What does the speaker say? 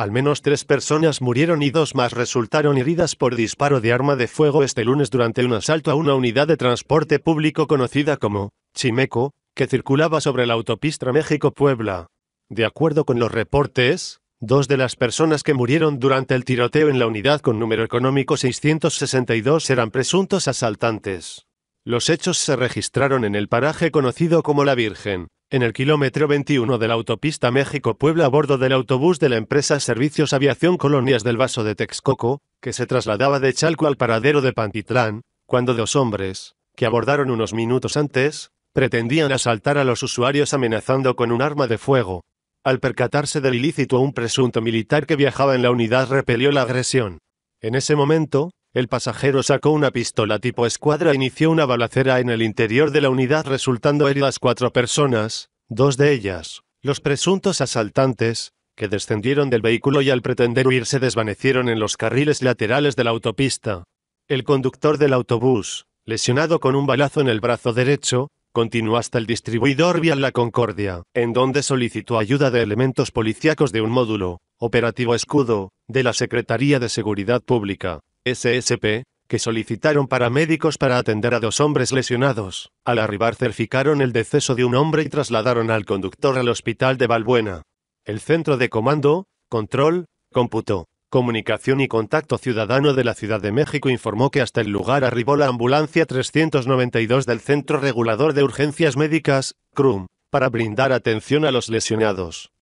Al menos tres personas murieron y dos más resultaron heridas por disparo de arma de fuego este lunes durante un asalto a una unidad de transporte público conocida como Chimeco, que circulaba sobre la autopista México-Puebla. De acuerdo con los reportes, dos de las personas que murieron durante el tiroteo en la unidad con número económico 662 eran presuntos asaltantes. Los hechos se registraron en el paraje conocido como La Virgen, en el kilómetro 21 de la autopista México-Puebla a bordo del autobús de la empresa Servicios Aviación Colonias del Vaso de Texcoco, que se trasladaba de Chalco al paradero de Pantitlán, cuando dos hombres, que abordaron unos minutos antes, pretendían asaltar a los usuarios amenazando con un arma de fuego. Al percatarse del ilícito un presunto militar que viajaba en la unidad repelió la agresión. En ese momento, el pasajero sacó una pistola tipo escuadra e inició una balacera en el interior de la unidad resultando heridas cuatro personas, dos de ellas, los presuntos asaltantes, que descendieron del vehículo y al pretender huir se desvanecieron en los carriles laterales de la autopista. El conductor del autobús, lesionado con un balazo en el brazo derecho, continuó hasta el distribuidor Vial La Concordia, en donde solicitó ayuda de elementos policíacos de un módulo, operativo escudo, de la Secretaría de Seguridad Pública. SSP, que solicitaron paramédicos para atender a dos hombres lesionados. Al arribar certificaron el deceso de un hombre y trasladaron al conductor al hospital de Balbuena. El centro de comando, control, cómputo, comunicación y contacto ciudadano de la Ciudad de México informó que hasta el lugar arribó la ambulancia 392 del Centro Regulador de Urgencias Médicas, CRUM, para brindar atención a los lesionados.